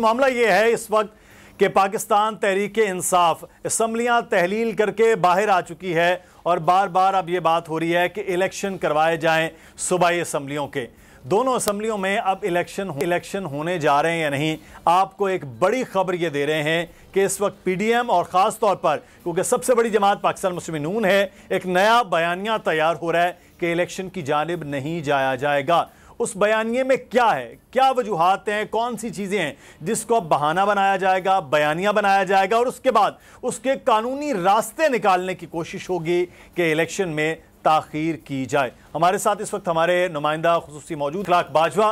मामला ये है इस वक्त कि पाकिस्तान तहरीक इंसाफ इसम्बलियाँ तहलील करके बाहर आ चुकी है और बार बार अब ये बात हो रही है कि इलेक्शन करवाए जाएँ सूबाई इसम्बलियों के दोनों असम्बलियों में अब इलेक्शन हो, इलेक्शन होने जा रहे हैं या नहीं आपको एक बड़ी खबर ये दे रहे हैं कि इस वक्त पीडीएम और ख़ास तौर पर क्योंकि सबसे बड़ी जमात पाकिस्तान मुस्लिम नून है एक नया बयानिया तैयार हो रहा है कि इलेक्शन की जानब नहीं जाया जाएगा उस बयानिए में क्या है क्या वजूहत हैं कौन सी चीज़ें हैं जिसको अब बहाना बनाया जाएगा बयानिया बनाया जाएगा और उसके बाद उसके कानूनी रास्ते निकालने की कोशिश होगी कि इलेक्शन में तखिर की जाए हमारे साथ इस वक्त हमारे नुमाइंदा खसूस मौजूद अखलाक बाजवा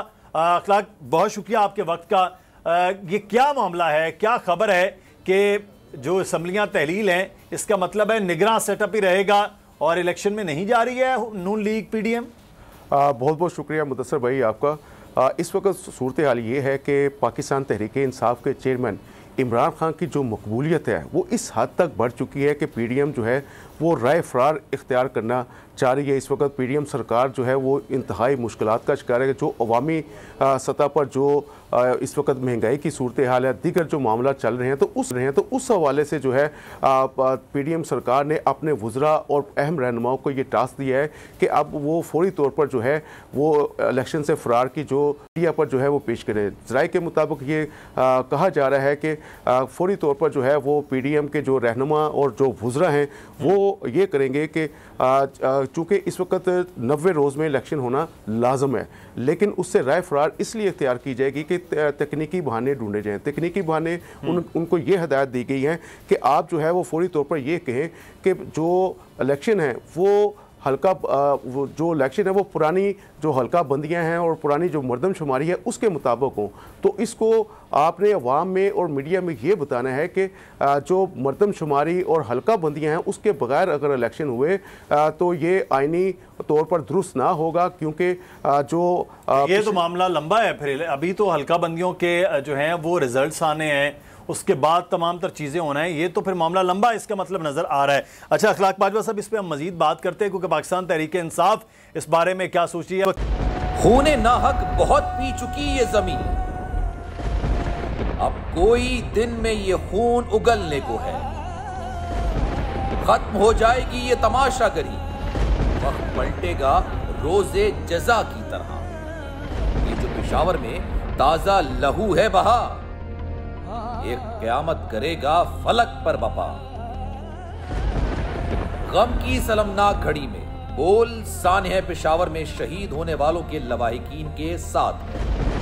अखलाक बहुत शुक्रिया आपके वक्त का आ, ये क्या मामला है क्या खबर है कि जो असम्बलियाँ तहलील हैं इसका मतलब है निगरान सेटअप ही रहेगा और इलेक्शन में नहीं जा रही है नून लीग पीडीएम बहुत बहुत शुक्रिया मुदसर भाई आपका इस वक्त सूरत हाल ये है कि पाकिस्तान तहरीक इंसाफ के चेयरमैन इमरान खान की जो मकबूलियत है वो इस हद तक बढ़ चुकी है कि पी डी एम जो है वो राय फरार इख्तियार करना चाह रही है इस वक्त पी डी एम सरकार जो है वो इंतहाई मुश्किल का शिकार है जो अवामी सतह पर जो आ, इस वक्त महंगाई की सूरत हाल है दीगर जो मामला चल रहे हैं तो उस रहे हैं तो उस हवाले से जो है पी डी एम सरकार ने अपने वज्रा और अहम रहनुमाओं को ये टास्क दिया है कि अब वो फौरी तौर पर जो है वो इलेक्शन से फरार की जो मीडिया पर जो है वो पेश करें जराए के मुताबिक ये आ, कहा जा रहा है कि फौरी तौर पर जो है वो पीडीएम के जो रहनुमा और जो वज्रा हैं वो ये करेंगे कि चूँकि इस वक्त नबे रोज़ में इलेक्शन होना लाजम है लेकिन उससे राय फरार इसलिए इख्तियार की जाएगी कि तकनीकी बहाने ढूंढे जाएँ तकनीकी बहाने उन, हम्म। उनको ये हदायत दी गई हैं कि आप जो है वो फौरी तौर पर ये कहें कि जो इलेक्शन है वो हल्का वो जो इलेक्शन है वो पुरानी जो हल्का बंदियाँ हैं और पुरानी जो मरदमशुमारी है उसके मुताबिक हों तो इसको आपने अवाम में और मीडिया में ये बताना है कि जो मरदमशुमारी और हल्का बंदियाँ हैं उसके बगैर अगर इलेक्शन हुए तो ये आइनी तौर पर दुरुस्त ना होगा क्योंकि जो ये तो मामला लंबा है फिर अभी तो हल्का बंदियों के जो हैं वो रिजल्ट आने हैं उसके बाद तमाम तर चीज़ें होना है ये तो फिर मामला लंबा इसका मतलब नज़र आ रहा है अच्छा अखलाक बाजवा साहब इस पर हम मजीद बात करते हैं क्योंकि पाकिस्तान तहरीक इंसाफ इस बारे में क्या सोच रही है ना हक बहुत पी चुकी ये जमीन अब कोई दिन में ये खून उगलने को है खत्म हो जाएगी ये तमाशा करी वक्त पलटेगा रोजे जजा की तरह ये जो पिशावर में ताजा लहू है बहा ये क्यामत करेगा फलक पर बपा गम की सलमनाक घड़ी में बोल सान है पिशावर में शहीद होने वालों के लवाहिकीन के साथ है